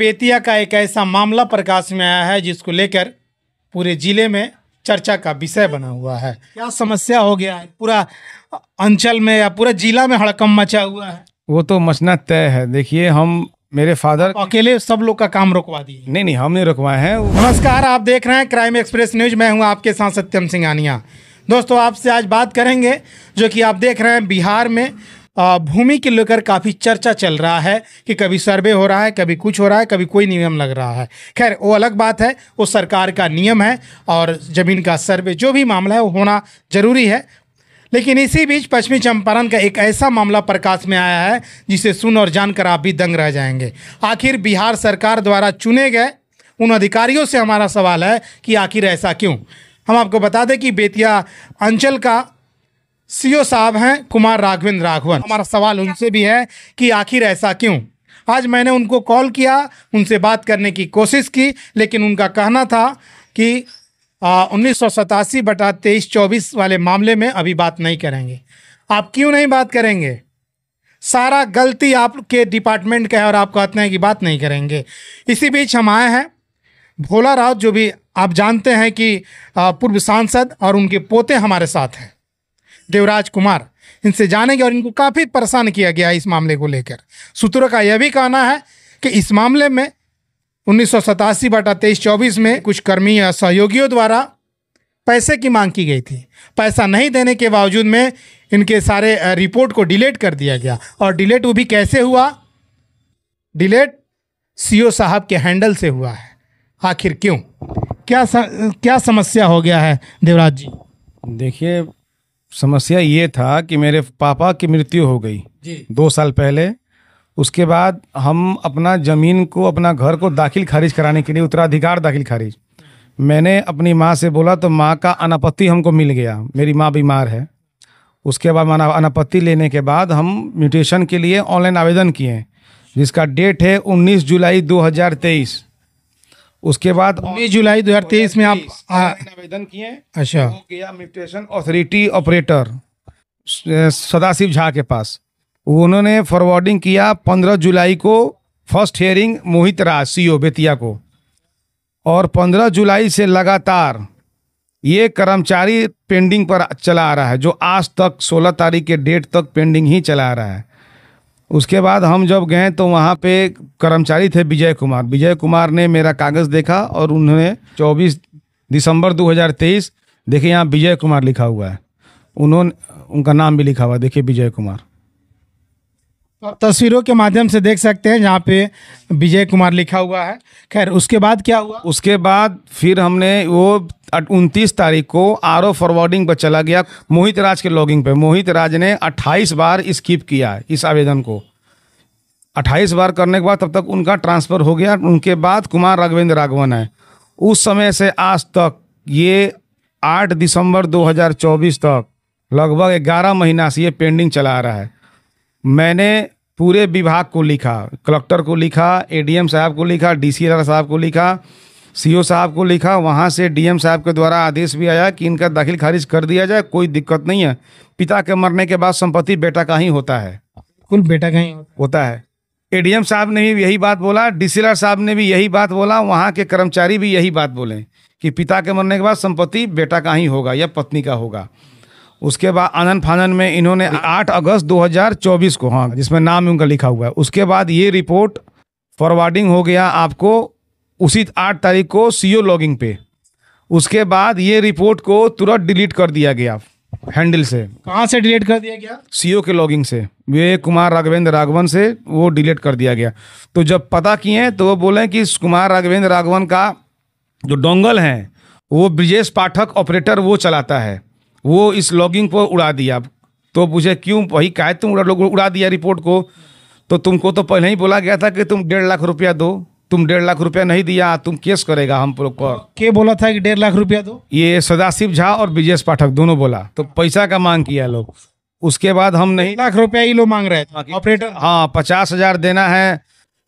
बेतिया का एक ऐसा मामला प्रकाश में आया है जिसको लेकर पूरे जिले में चर्चा का विषय बना हुआ है क्या समस्या हो गया है पूरा अंचल में या पूरा जिला में हड़कम मचा हुआ है वो तो मचना तय है देखिए हम मेरे फादर अकेले सब लोग का काम रुकवा दिए नहीं नहीं हमने रुकवाए हैं नमस्कार आप देख रहे हैं क्राइम एक्सप्रेस न्यूज मैं हूँ आपके साथ सत्यम सिंह आनिया दोस्तों आपसे आज बात करेंगे जो कि आप देख रहे हैं बिहार में भूमि के लेकर काफ़ी चर्चा चल रहा है कि कभी सर्वे हो रहा है कभी कुछ हो रहा है कभी कोई नियम लग रहा है खैर वो अलग बात है वो सरकार का नियम है और ज़मीन का सर्वे जो भी मामला है वो होना ज़रूरी है लेकिन इसी बीच पश्चिमी चंपारण का एक ऐसा मामला प्रकाश में आया है जिसे सुन और जानकर आप भी दंग रह जाएंगे आखिर बिहार सरकार द्वारा चुने गए उन अधिकारियों से हमारा सवाल है कि आखिर ऐसा क्यों हम आपको बता दें कि बेतिया अंचल का सीओ साहब हैं कुमार राघवेंद्र राघवन हमारा सवाल उनसे भी है कि आखिर ऐसा क्यों आज मैंने उनको कॉल किया उनसे बात करने की कोशिश की लेकिन उनका कहना था कि उन्नीस सौ सतासी बटा तेईस चौबीस वाले मामले में अभी बात नहीं करेंगे आप क्यों नहीं बात करेंगे सारा गलती आपके डिपार्टमेंट का है और आप कहते हैं कि बात नहीं करेंगे इसी बीच हम आए हैं भोला राव जो भी आप जानते हैं कि पूर्व सांसद और उनके पोते हमारे साथ हैं देवराज कुमार इनसे जानेंगे और इनको काफ़ी परेशान किया गया इस मामले को लेकर सूत्रों का यह भी कहना है कि इस मामले में उन्नीस सौ सतासी बटा तेईस चौबीस में कुछ कर्मी या सहयोगियों द्वारा पैसे की मांग की गई थी पैसा नहीं देने के बावजूद में इनके सारे रिपोर्ट को डिलीट कर दिया गया और डिलीट वो भी कैसे हुआ डिलीट सीओ साहब के हैंडल से हुआ है आखिर क्यों क्या स, क्या समस्या हो गया है देवराज जी देखिए समस्या ये था कि मेरे पापा की मृत्यु हो गई जी दो साल पहले उसके बाद हम अपना ज़मीन को अपना घर को दाखिल खारिज कराने के लिए उत्तराधिकार दाखिल खारिज मैंने अपनी माँ से बोला तो माँ का अनापत्ति हमको मिल गया मेरी माँ बीमार है उसके बाद माना अनापत्ति लेने के बाद हम म्यूटेशन के लिए ऑनलाइन आवेदन किए जिसका डेट है 19 जुलाई 2023 उसके बाद उन्नीस जुलाई 2023 में आप आवेदन किए अच्छा किया mutation authority operator Sadashiv Jha के पास उन्होंने फॉरवर्डिंग किया पंद्रह जुलाई को first hearing Mohit Raj C e Bettiah को और पंद्रह जुलाई से लगातार ये कर्मचारी पेंडिंग पर चला आ रहा है जो आज तक सोलह तारीख के डेट तक पेंडिंग ही चला आ रहा है उसके बाद हम जब गए तो वहाँ पे कर्मचारी थे विजय कुमार विजय कुमार ने मेरा कागज़ देखा और उन्होंने 24 दिसंबर 2023 देखिए यहाँ विजय कुमार लिखा हुआ है उन्होंने उनका नाम भी लिखा हुआ देखिए विजय कुमार तो तस्वीरों के माध्यम से देख सकते हैं जहाँ पे विजय कुमार लिखा हुआ है खैर उसके बाद क्या हुआ उसके बाद फिर हमने वो उनतीस तारीख को आर ओ फॉरवर्डिंग पर चला गया मोहित राज के लॉगिंग पे मोहित राज ने 28 बार स्किप किया है इस आवेदन को 28 बार करने के बाद तब तक उनका ट्रांसफ़र हो गया उनके बाद कुमार राघवेंद्र राघवन है उस समय से आज तक ये आठ दिसंबर दो तक लगभग ग्यारह महीना से ये पेंडिंग चला आ रहा है मैंने पूरे विभाग को लिखा कलेक्टर को लिखा एडीएम साहब को लिखा डीसी साहब को लिखा सीओ साहब को लिखा वहाँ से डीएम साहब के द्वारा आदेश भी आया कि इनका दाखिल खारिज कर दिया जाए कोई दिक्कत नहीं है पिता के मरने के बाद संपत्ति बेटा का ही होता है कुल बेटा का ही होता है एडीएम साहब ने भी यही बात बोला डीसीआर साहब ने भी यही बात बोला वहाँ के कर्मचारी भी यही बात बोले कि पिता के मरने के बाद संपत्ति बेटा का ही होगा या पत्नी का होगा उसके बाद आनन फानन में इन्होंने 8 हाँ। अगस्त 2024 को हाँ जिसमें नाम उनका लिखा हुआ है उसके बाद ये रिपोर्ट फॉरवर्डिंग हो गया आपको उसी आठ तारीख को सीओ लॉगिंग e पे उसके बाद ये रिपोर्ट को तुरंत डिलीट कर दिया गया हैंडल से कहाँ से डिलीट कर दिया गया सीओ e के लॉगिंग से विवेक कुमार राघवेंद्र राघवन से वो डिलीट कर दिया गया तो जब पता किए तो वो बोले कि कुमार राघवेंद्र राघवन का जो डोंगल हैं वो ब्रिजेश पाठक ऑपरेटर वो चलाता है वो इस लॉगिंग को उड़ा दिया तो पूछे क्यों वही कहा तुम उड़ा लोग उड़ा दिया रिपोर्ट को तो तुमको तो पहले ही बोला गया था कि तुम डेढ़ लाख रुपया दो तुम डेढ़ लाख रुपया नहीं दिया तुम केस करेगा हम लोग पर के बोला था कि डेढ़ लाख रुपया दो ये सदाशिव झा और ब्रिजेश पाठक दोनों बोला तो पैसा का मांग किया लोग उसके बाद हम नहीं लाख रुपया ही लोग मांग रहे थे ऑपरेटर हाँ पचास हजार देना है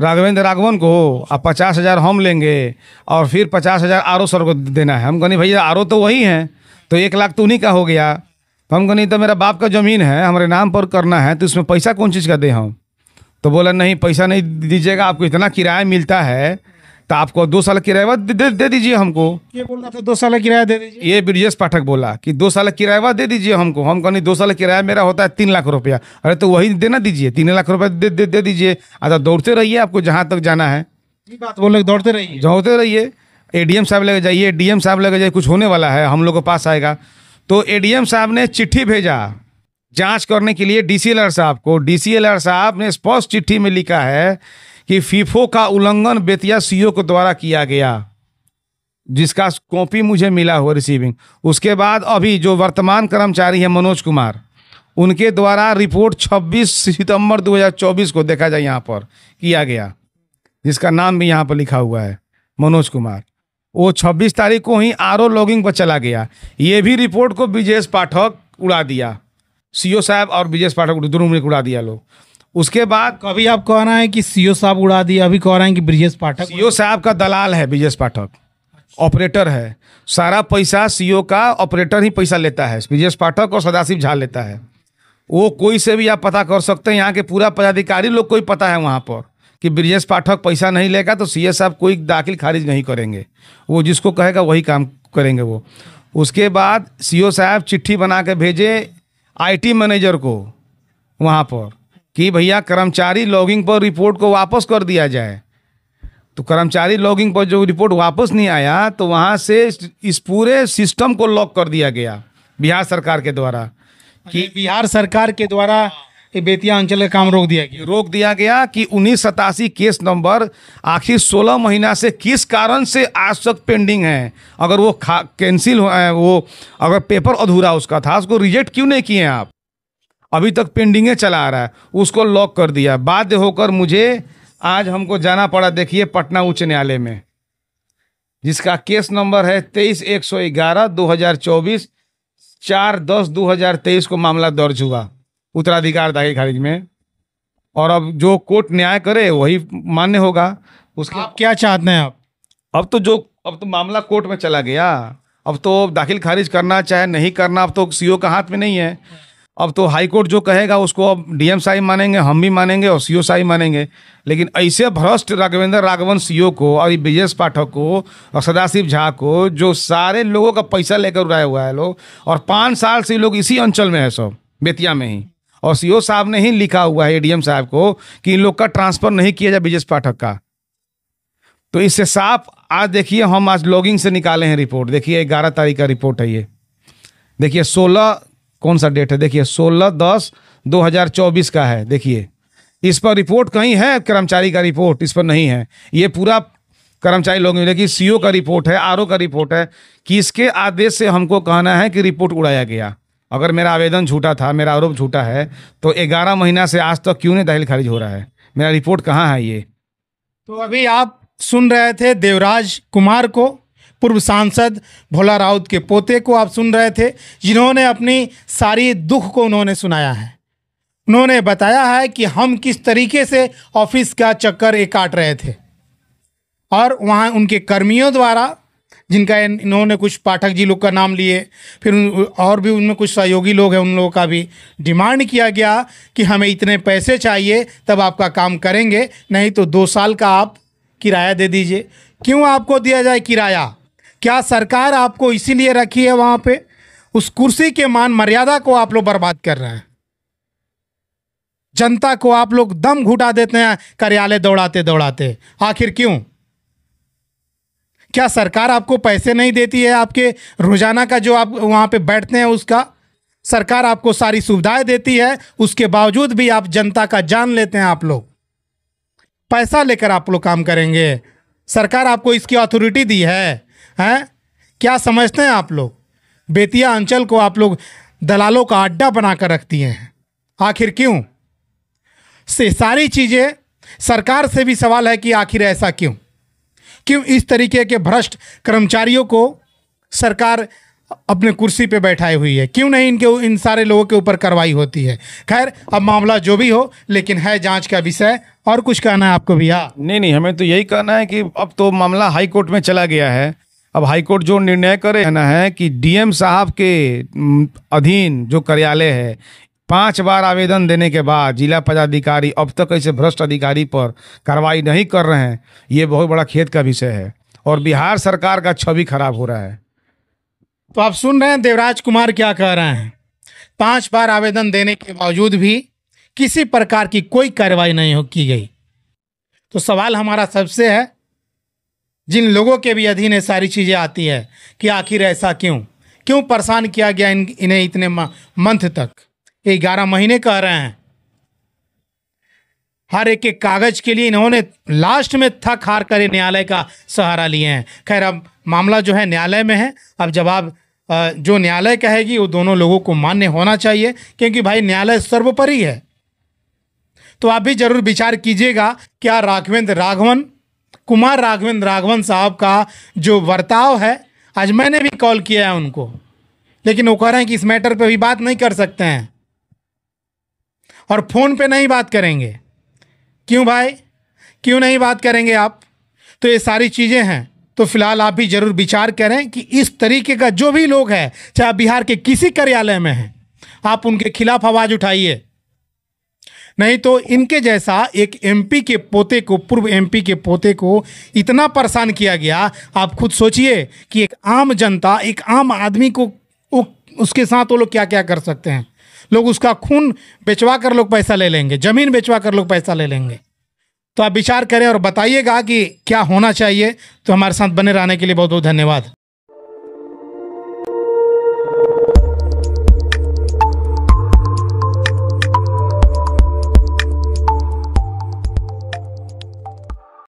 राघवेंद्र राघवन को और पचास हजार हम लेंगे और फिर पचास हजार आर सर को देना है हम कहीं भैया आर तो वही हैं तो एक लाख तो उन्हीं का हो गया तो हमको नहीं तो मेरा बाप का ज़मीन है हमारे नाम पर करना है तो इसमें पैसा कौन चीज़ का दे हम तो बोला नहीं पैसा नहीं दीजिएगा आपको इतना किराया मिलता है तो आपको दो साल किराया दे, दे दीजिए हमको ये बोल रहा था दो साल किराया दे दीजिए ये ब्रिजेश पाठक बोला कि दो साल किराया दे दीजिए हमको हम कहीं दो साल किराया मेरा होता है तीन लाख रुपया अरे तो वही देना दीजिए तीन लाख रुपया दे, दे, दे दीजिए अच्छा दौड़ते रहिए आपको जहाँ तक जाना है बात बोले दौड़ते रहिए दौड़ते रहिए एडीएम साहब लगे जाइए डीएम साहब लगे जाइए कुछ होने वाला है हम लोग के पास आएगा तो एडीएम साहब ने चिट्ठी भेजा जांच करने के लिए डीसीएलआर साहब को डीसीएलआर साहब ने स्पष्ट चिट्ठी में लिखा है कि फीफो का उल्लंघन बेतिया सीओ e के द्वारा किया गया जिसका कॉपी मुझे मिला हुआ रिसीविंग उसके बाद अभी जो वर्तमान कर्मचारी है मनोज कुमार उनके द्वारा रिपोर्ट 26 सितंबर 2024 को देखा जाए यहाँ पर किया गया जिसका नाम भी यहाँ पर लिखा हुआ है मनोज कुमार वो 26 तारीख को ही आर लॉगिंग पर चला गया ये भी रिपोर्ट को ब्रिजेश पाठक उड़ा दिया सीओ साहब और ब्रिजेश पाठक दोनों मिलकर उड़ा दिया लोग उसके बाद कभी आप कह रहे हैं कि सीओ साहब उड़ा दिया अभी कह रहे हैं कि ब्रिजेश पाठक सीओ साहब का दलाल है ब्रिजेश पाठक ऑपरेटर है सारा पैसा सीओ का ऑपरेटर ही पैसा लेता है ब्रिजेश पाठक और सदाशिव झा लेता है वो कोई से भी आप पता कर सकते हैं यहाँ के पूरा पदाधिकारी लोग कोई पता है वहाँ पर कि ब्रिजेश पाठक पैसा नहीं लेगा तो सीए साहब कोई दाखिल खारिज नहीं करेंगे वो जिसको कहेगा वही काम करेंगे वो उसके बाद सीओ साहब चिट्ठी बना के भेजे आईटी मैनेजर को वहाँ पर कि भैया कर्मचारी लॉगिंग पर रिपोर्ट को वापस कर दिया जाए तो कर्मचारी लॉगिंग पर जो रिपोर्ट वापस नहीं आया तो वहाँ से इस पूरे सिस्टम को लॉक कर दिया गया बिहार सरकार के द्वारा कि बिहार सरकार के द्वारा बेतिया अंचल का काम रोक दिया गया रोक दिया गया कि उन्नीस सतासी केस नंबर आखिर 16 महीना से किस कारण से आज तक पेंडिंग है अगर वो खा कैंसिल वो अगर पेपर अधूरा उसका था उसको रिजेक्ट क्यों नहीं किए आप अभी तक पेंडिंगे चला आ रहा है उसको लॉक कर दिया बाध्य होकर मुझे आज हमको जाना पड़ा देखिए पटना उच्च न्यायालय में जिसका केस नंबर है तेईस एक सौ ग्यारह दो हजार चौबीस चार दस दो हजार तेईस को मामला दर्ज हुआ उत्तराधिकार दाखिल खारिज में और अब जो कोर्ट न्याय करे वही मान्य होगा उसके आप क्या चाहते हैं आप अब तो जो अब तो मामला कोर्ट में चला गया अब तो दाखिल खारिज करना चाहे नहीं करना अब तो सीओ का हाथ में नहीं है अब तो हाई कोर्ट जो कहेगा उसको अब डीएम साहब मानेंगे हम भी मानेंगे और सीओ साहब मानेंगे लेकिन ऐसे भ्रष्ट राघवेंद्र राघवन सीओ को और ब्रिजेश पाठक को और सदाशिव झा को जो सारे लोगों का पैसा लेकर उड़ाया हुआ है लोग और पाँच साल से लोग इसी अंचल में है सब बेतिया में ही और सीओ साहब ने ही लिखा हुआ है एडीएम साहब को कि इन लोग का ट्रांसफर नहीं किया जाए ब्रिजेश पाठक का तो इससे साफ आज देखिए हम आज लॉगिंग से निकाले हैं रिपोर्ट देखिए ग्यारह तारीख का रिपोर्ट है ये देखिए सोलह कौन सा डेट है देखिए सोलह दस दो हजार चौबीस का है देखिए इस पर रिपोर्ट कहीं है कर्मचारी का रिपोर्ट इस पर नहीं है ये पूरा कर्मचारी लोग लेकिन सीओ का रिपोर्ट है आरओ का रिपोर्ट है कि इसके आदेश से हमको कहना है कि रिपोर्ट उड़ाया गया अगर मेरा आवेदन झूठा था मेरा आरोप झूठा है तो ग्यारह महीना से आज तक तो क्यों नहीं दाखिल खारिज हो रहा है मेरा रिपोर्ट कहाँ है ये तो अभी आप सुन रहे थे देवराज कुमार को पूर्व सांसद भोला राउत के पोते को आप सुन रहे थे जिन्होंने अपनी सारी दुख को उन्होंने सुनाया है उन्होंने बताया है कि हम किस तरीके से ऑफिस का चक्कर ये काट रहे थे और वहाँ उनके कर्मियों द्वारा जिनका इन्होंने कुछ पाठक जी लोग का नाम लिए फिर और भी उनमें कुछ सहयोगी लोग हैं उन लोगों का भी डिमांड किया गया कि हमें इतने पैसे चाहिए तब आपका काम करेंगे नहीं तो दो साल का आप किराया दे दीजिए क्यों आपको दिया जाए किराया क्या सरकार आपको इसीलिए रखी है वहाँ पर उस कुर्सी के मान मर्यादा को आप लोग बर्बाद कर रहे हैं जनता को आप लोग दम घुटा देते हैं कार्यालय दौड़ाते दौड़ाते आखिर क्यों क्या सरकार आपको पैसे नहीं देती है आपके रोजाना का जो आप वहाँ पे बैठते हैं उसका सरकार आपको सारी सुविधाएं देती है उसके बावजूद भी आप जनता का जान लेते हैं आप लोग पैसा लेकर आप लोग काम करेंगे सरकार आपको इसकी अथॉरिटी दी है हैं क्या समझते हैं आप लोग बेतिया अंचल को आप लोग दलालों का अड्डा बनाकर रखती हैं आखिर क्यों से सारी चीज़ें सरकार से भी सवाल है कि आखिर ऐसा क्यों क्यों इस तरीके के भ्रष्ट कर्मचारियों को सरकार अपने कुर्सी पे बैठाई हुई है क्यों नहीं इनके इन सारे लोगों के ऊपर कार्रवाई होती है खैर अब मामला जो भी हो लेकिन है जांच का विषय और कुछ कहना है आपको भैया नहीं नहीं हमें तो यही कहना है कि अब तो मामला हाई कोर्ट में चला गया है अब हाईकोर्ट जो निर्णय करे कहना है कि डीएम साहब के अधीन जो कार्यालय है पांच बार आवेदन देने के बाद जिला पदाधिकारी अब तक ऐसे भ्रष्ट अधिकारी पर कार्रवाई नहीं कर रहे हैं ये बहुत बड़ा खेत का विषय है और बिहार सरकार का छवि खराब हो रहा है तो आप सुन रहे हैं देवराज कुमार क्या कह रहे हैं पांच बार आवेदन देने के बावजूद भी किसी प्रकार की कोई कार्रवाई नहीं हो की गई तो सवाल हमारा सबसे है जिन लोगों के भी अधीन ये सारी चीज़ें आती है कि आखिर ऐसा क्यों क्यों परेशान किया गया इन इन्हें इतने मंथ तक ये ग्यारह महीने कह रहे हैं हर एक के कागज के लिए इन्होंने लास्ट में थक हार कर न्यायालय का सहारा लिए हैं खैर अब मामला जो है न्यायालय में है अब जवाब जो न्यायालय कहेगी वो दोनों लोगों को मान्य होना चाहिए क्योंकि भाई न्यायालय सर्वोपरि है तो आप भी जरूर विचार कीजिएगा क्या राघवेंद्र राघवन कुमार राघवेंद्र राघवन साहब का जो वर्ताव है आज मैंने भी कॉल किया है उनको लेकिन वो कह रहे हैं कि इस मैटर पर भी बात नहीं कर सकते हैं और फ़ोन पे नहीं बात करेंगे क्यों भाई क्यों नहीं बात करेंगे आप तो ये सारी चीज़ें हैं तो फिलहाल आप भी जरूर विचार करें कि इस तरीके का जो भी लोग है चाहे बिहार के किसी कार्यालय में हैं आप उनके खिलाफ आवाज़ उठाइए नहीं तो इनके जैसा एक एमपी के पोते को पूर्व एमपी के पोते को इतना परेशान किया गया आप खुद सोचिए कि एक आम जनता एक आम आदमी को उसके साथ वो लोग क्या क्या कर सकते हैं लोग उसका खून बेचवा कर लोग पैसा ले लेंगे ज़मीन बेचवा कर लोग पैसा ले लेंगे तो आप विचार करें और बताइएगा कि क्या होना चाहिए तो हमारे साथ बने रहने के लिए बहुत बहुत धन्यवाद